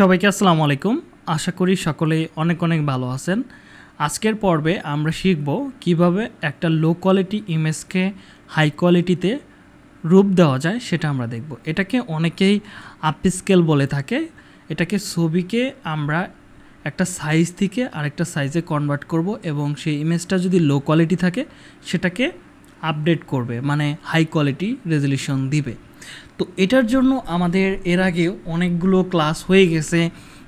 সবাইকে আসসালামু আলাইকুম আশা করি সকলে অনেক অনেক ভালো আছেন আজকের পর্বে আমরা শিখব কিভাবে একটা লো কোয়ালিটি ইমেজকে হাই কোয়ালিটিতে রূপ দেওয়া যায় সেটা আমরা দেখব এটাকে অনেকেই আপস্কেল বলে থাকে এটাকে ছবিকে আমরা একটা সাইজ থেকে আরেকটা সাইজে কনভার্ট করব এবং সেই ইমেজটা যদি লো কোয়ালিটি থাকে সেটাকে আপডেট করবে মানে হাই কোয়ালিটি রেজলিউশন দিবে তো এটার জন্য আমাদের এর আগে অনেকগুলো ক্লাস হয়ে গেছে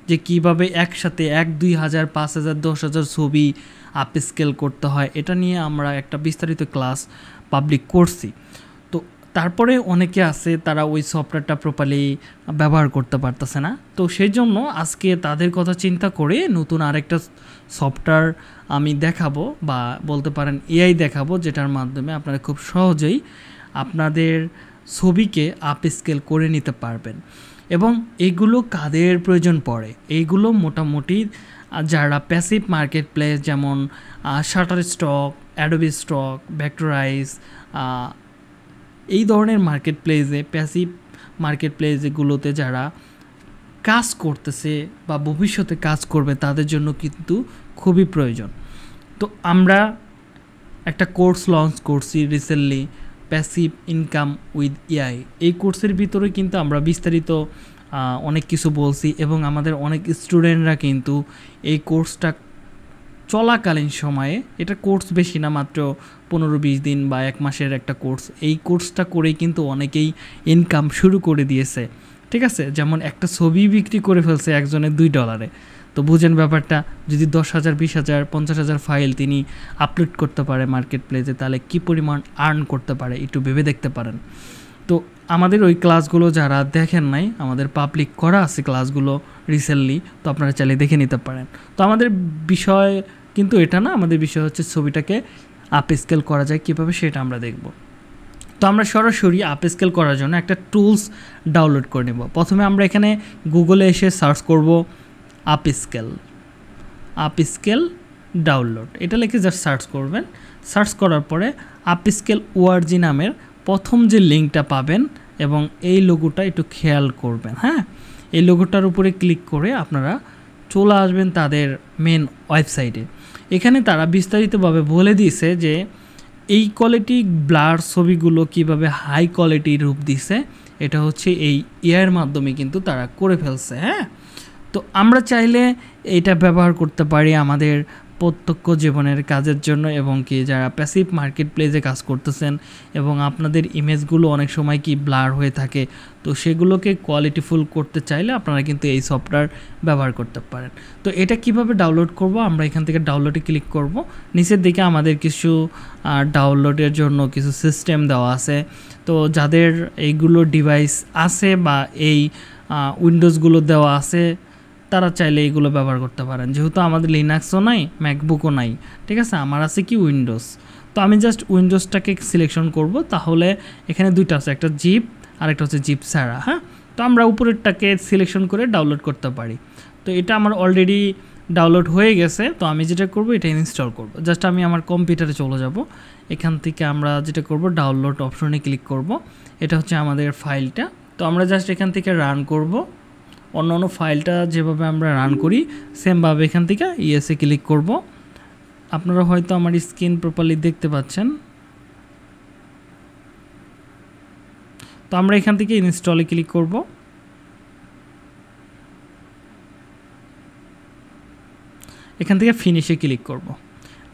যে কিভাবে একসাথে এক দুই হাজার পাঁচ হাজার দশ হাজার ছবি আপ স্কেল করতে হয় এটা নিয়ে আমরা একটা বিস্তারিত ক্লাস পাবলিক করছি তো তারপরে অনেকে আছে তারা ওই সফটওয়্যারটা প্রপারলি ব্যবহার করতে পারতেছে না তো সেই জন্য আজকে তাদের কথা চিন্তা করে নতুন আরেকটা সফটওয়্যার আমি দেখাবো বা বলতে পারেন এআই দেখাবো যেটার মাধ্যমে আপনারা খুব সহজেই আপনাদের ছবিকে স্কেল করে নিতে পারবেন এবং এগুলো কাদের প্রয়োজন পড়ে এইগুলো মোটামুটি যারা প্যাসিভ মার্কেট প্লেস যেমন শাটার স্টক অ্যাডোবি স্টক ব্যাক্টোরাইস এই ধরনের মার্কেট প্লেসে প্যাসিভ মার্কেট প্লেসগুলোতে যারা কাজ করতেছে বা ভবিষ্যতে কাজ করবে তাদের জন্য কিন্তু খুবই প্রয়োজন তো আমরা একটা কোর্স লঞ্চ করছি recently passive income with AI এই কোর্সের ভিতরে কিন্তু আমরা বিস্তারিত অনেক কিছু বলছি এবং আমাদের অনেক স্টুডেন্টরা কিন্তু এই কোর্সটা চলাকালীন সময়ে এটা কোর্স বেশি না মাত্র পনেরো বিশ দিন বা এক মাসের একটা কোর্স এই কোর্সটা করেই কিন্তু অনেকেই ইনকাম শুরু করে দিয়েছে ঠিক আছে যেমন একটা ছবি বিক্রি করে ফেলছে একজনের দুই ডলারে তো বুঝেন ব্যাপারটা যদি দশ হাজার বিশ হাজার পঞ্চাশ হাজার ফাইল তিনি আপলোড করতে পারে মার্কেট প্লেসে তাহলে কী পরিমাণ আর্ন করতে পারে একটু ভেবে দেখতে পারেন তো আমাদের ওই ক্লাসগুলো যারা দেখেন নাই আমাদের পাবলিক করা আছে ক্লাসগুলো রিসেন্টলি তো আপনারা চাইলে দেখে নিতে পারেন তো আমাদের বিষয় কিন্তু এটা না আমাদের বিষয় হচ্ছে ছবিটাকে আপ স্কেল করা যায় কীভাবে সেটা আমরা দেখব তো আমরা সরাসরি আপ স্কেল করার জন্য একটা টুলস ডাউনলোড করে নেব প্রথমে আমরা এখানে গুগলে এসে সার্চ করব upscale upscale download এটা লিখে জাস্ট সার্চ করবেন সার্চ করার পরে আপ স্কেল ওয়ার্জি নামের প্রথম যে লিঙ্কটা পাবেন এবং এই লোগোটা একটু খেয়াল করবেন হ্যাঁ এই লোগোটার উপরে ক্লিক করে আপনারা চলে আসবেন তাদের মেন ওয়েবসাইটে এখানে তারা বিস্তারিতভাবে বলে দিয়েছে যে এই কোয়ালিটি ব্লার ছবিগুলো কিভাবে হাই কোয়ালিটির রূপ দিছে এটা হচ্ছে এই ইয়ার মাধ্যমে কিন্তু তারা করে ফেলছে হ্যাঁ তো আমরা চাইলে এটা ব্যবহার করতে পারি আমাদের প্রত্যক্ষ জীবনের কাজের জন্য এবং কি যারা প্যাসিভ মার্কেট প্লেসে কাজ করতেছেন এবং আপনাদের ইমেজগুলো অনেক সময় কি ব্লার হয়ে থাকে তো সেগুলোকে কোয়ালিটিফুল করতে চাইলে আপনারা কিন্তু এই সফটওয়্যার ব্যবহার করতে পারেন তো এটা কিভাবে ডাউনলোড করব আমরা এখান থেকে ডাউনলোডে ক্লিক করব নিচের দিকে আমাদের কিছু ডাউনলোডের জন্য কিছু সিস্টেম দেওয়া আছে তো যাদের এইগুলো ডিভাইস আছে বা এই উইন্ডোজগুলো দেওয়া আছে তারা চাইলে এগুলো ব্যবহার করতে পারেন যেহেতু আমাদের লিনাক্সও নাই ম্যাকবুকও নাই ঠিক আছে আমার আছে কি উইন্ডোজ তো আমি জাস্ট উইন্ডোজটাকে সিলেকশন করব তাহলে এখানে দুইটা আছে একটা জিপ আর একটা হচ্ছে জিপ সারা হ্যাঁ তো আমরা উপরেরটাকে সিলেকশন করে ডাউনলোড করতে পারি তো এটা আমার অলরেডি ডাউনলোড হয়ে গেছে তো আমি যেটা করব এটা ইনস্টল করব জাস্ট আমি আমার কম্পিউটারে চলে যাব এখান থেকে আমরা যেটা করব ডাউনলোড অপশনে ক্লিক করব এটা হচ্ছে আমাদের ফাইলটা তো আমরা জাস্ট এখান থেকে রান করব অন্য অন্য ফাইলটা যেভাবে আমরা রান করি সেমভাবে এখান থেকে ইয়েসে ক্লিক করব আপনারা হয়তো আমার স্ক্রিন প্রপারলি দেখতে পাচ্ছেন তো আমরা এখান থেকে ইনস্টলে ক্লিক করব এখান থেকে ফিনিশে ক্লিক করব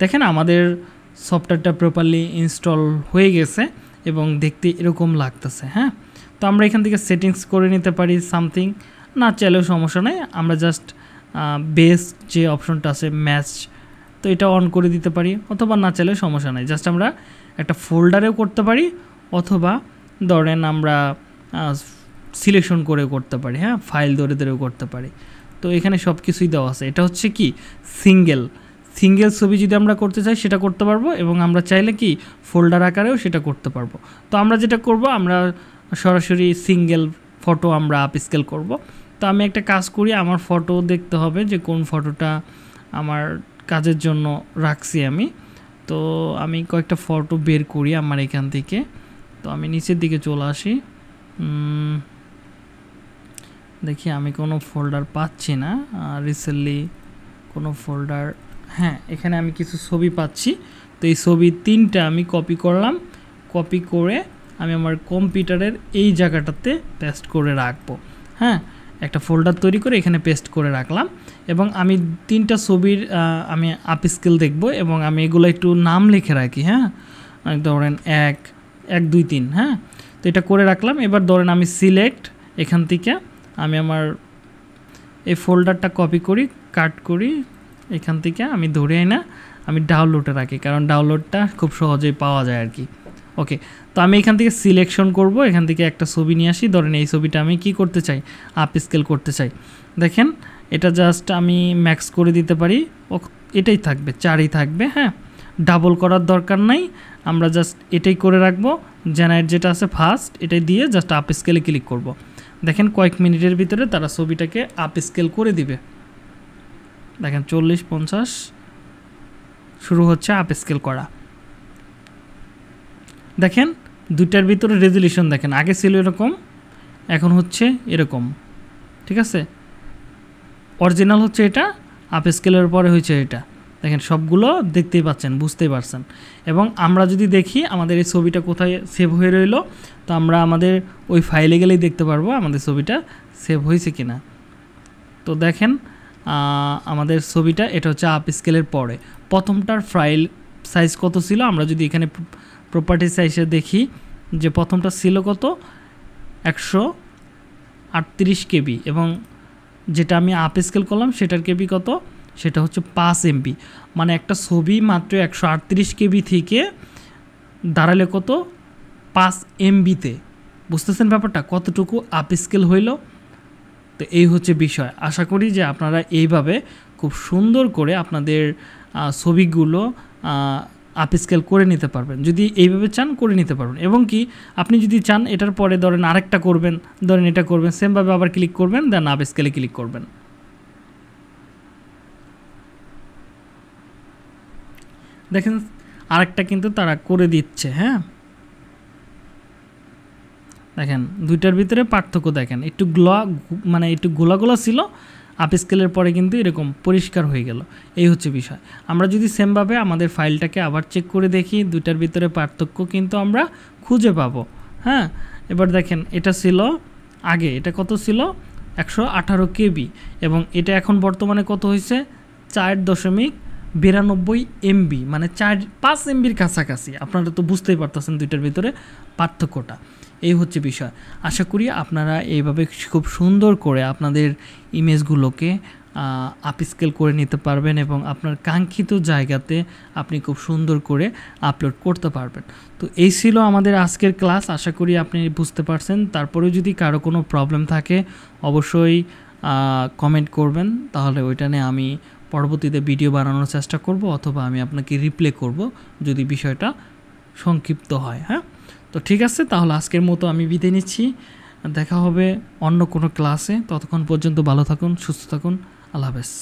দেখেন আমাদের সফটওয়্যারটা প্রপারলি ইনস্টল হয়ে গেছে এবং দেখতে এরকম লাগতেছে হ্যাঁ তো আমরা এখান থেকে সেটিংস করে নিতে পারি সামথিং না চাইলেও সমস্যা নেই আমরা জাস্ট বেস যে অপশনটা আছে ম্যাচ তো এটা অন করে দিতে পারি অথবা না চাইলেও সমস্যা নেই জাস্ট আমরা একটা ফোল্ডারেও করতে পারি অথবা ধরেন আমরা সিলেকশন করে করতে পারি হ্যাঁ ফাইল ধরে ধরেও করতে পারি তো এখানে সব কিছুই দেওয়া আছে এটা হচ্ছে কি সিঙ্গেল সিঙ্গেল ছবি যদি আমরা করতে চাই সেটা করতে পারবো এবং আমরা চাইলে কি ফোল্ডার আকারেও সেটা করতে পারবো তো আমরা যেটা করব আমরা সরাসরি সিঙ্গেল ফটো আমরা আপ স্কেল করবো তো আমি একটা কাজ করি আমার ফটো দেখতে হবে যে কোন ফটোটা আমার কাজের জন্য রাখছি আমি তো আমি কয়েকটা ফটো বের করি আমার এখান থেকে তো আমি নিচের দিকে চলে আসি দেখি আমি কোনো ফোল্ডার পাচ্ছি না রিসেন্টলি কোনো ফোল্ডার হ্যাঁ এখানে আমি কিছু ছবি পাচ্ছি তো এই ছবি তিনটা আমি কপি করলাম কপি করে আমি আমার কম্পিউটারের এই জায়গাটাতে পেস্ট করে রাখবো হ্যাঁ একটা ফোল্ডার তৈরি করে এখানে পেস্ট করে রাখলাম এবং আমি তিনটা ছবির আমি আপ স্কেল দেখবো এবং আমি এগুলো একটু নাম লিখে রাখি হ্যাঁ ধরেন এক এক দুই তিন হ্যাঁ তো এটা করে রাখলাম এবার ধরেন আমি সিলেক্ট এখান থেকে আমি আমার এই ফোল্ডারটা কপি করি কাট করি এখান থেকে আমি ধরে না আমি ডাউনলোডে রাখি কারণ ডাউনলোডটা খুব সহজেই পাওয়া যায় আর কি ওকে তো আমি এখান থেকে সিলেকশন করব এখান থেকে একটা ছবি নিয়ে আসি ধরেন এই ছবিটা আমি কি করতে চাই আপ স্কেল করতে চাই দেখেন এটা জাস্ট আমি ম্যাক্স করে দিতে পারি ও এটাই থাকবে চারই থাকবে হ্যাঁ ডাবল করার দরকার নাই আমরা জাস্ট এটাই করে রাখবো জেনারেট যেটা আছে ফার্স্ট এটাই দিয়ে জাস্ট আপ স্কেলে ক্লিক করব। দেখেন কয়েক মিনিটের ভিতরে তারা ছবিটাকে আপ স্কেল করে দিবে দেখেন চল্লিশ পঞ্চাশ শুরু হচ্ছে আপ স্কেল করা দেখেন দুইটার ভিতরে রেজুলেশন দেখেন আগে ছিল এরকম এখন হচ্ছে এরকম ঠিক আছে অরিজিনাল হচ্ছে এটা আপ স্কেলের পরে হয়েছে এটা দেখেন সবগুলো দেখতেই পাচ্ছেন বুঝতেই পারছেন এবং আমরা যদি দেখি আমাদের এই ছবিটা কোথায় সেভ হয়ে রইল তো আমরা আমাদের ওই ফাইলে গেলেই দেখতে পারবো আমাদের ছবিটা সেভ হয়েছে কি না তো দেখেন আমাদের ছবিটা এটা হচ্ছে আপ স্কেলের পরে প্রথমটার ফাইল সাইজ কত ছিল আমরা যদি এখানে প্রপার্টিস এসে দেখি যে প্রথমটা ছিল কত একশো আটত্রিশ কেবি এবং যেটা আমি আপ স্কেল করলাম সেটার কেবি কত সেটা হচ্ছে পাঁচ এমবি মানে একটা ছবি মাত্র একশো আটত্রিশ কেবি থেকে দাঁড়ালে কত পাঁচ এমবিতে বুঝতেছেন ব্যাপারটা কতটুকু আপ স্কেল হইল তো এই হচ্ছে বিষয় আশা করি যে আপনারা এইভাবে খুব সুন্দর করে আপনাদের ছবিগুলো আপ স্কেল করে নিতে পারবেন যদি এইভাবে চান করে নিতে পারবেন এবং কি আপনি যদি চান এটার পরে ধরেন আরেকটা করবেন ধরেন এটা করবেন সেমভাবে আবার ক্লিক করবেন দেন আপ স্কেলে ক্লিক করবেন দেখেন আরেকটা কিন্তু তারা করে দিচ্ছে হ্যাঁ দেখেন দুইটার ভিতরে পার্থক্য দেখেন একটু গ্লা মানে একটু গোলা গোলা ছিল আপ স্কেলের পরে কিন্তু এরকম পরিষ্কার হয়ে গেল এই হচ্ছে বিষয় আমরা যদি সেমভাবে আমাদের ফাইলটাকে আবার চেক করে দেখি দুইটার ভিতরে পার্থক্য কিন্তু আমরা খুঁজে পাব হ্যাঁ এবার দেখেন এটা ছিল আগে এটা কত ছিল একশো আঠারো কেবি এবং এটা এখন বর্তমানে কত হয়েছে চার দশমিক বিরানব্বই এমবি মানে চার পাঁচ এমবির কাছাকাছি আপনারা তো বুঝতেই পারতেছেন দুইটার ভিতরে পার্থক্যটা এই হচ্ছে বিষয় আশা করি আপনারা এইভাবে খুব সুন্দর করে আপনাদের ইমেজগুলোকে আপস্কেল করে নিতে পারবেন এবং আপনার কাঙ্ক্ষিত জায়গাতে আপনি খুব সুন্দর করে আপলোড করতে পারবেন তো এই ছিল আমাদের আজকের ক্লাস আশা করি আপনি বুঝতে পারছেন তারপরেও যদি কারো কোনো প্রবলেম থাকে অবশ্যই কমেন্ট করবেন তাহলে ওইটা নিয়ে আমি পরবর্তীতে ভিডিও বানানোর চেষ্টা করব অথবা আমি আপনাকে রিপ্লে করব যদি বিষয়টা সংক্ষিপ্ত হয় হ্যাঁ তো ঠিক আছে তাহলে আজকের মতো আমি বিদায় নিচ্ছি দেখা হবে অন্য কোনো ক্লাসে ততক্ষণ পর্যন্ত ভালো থাকুন সুস্থ থাকুন আল্লাহ হাফেজ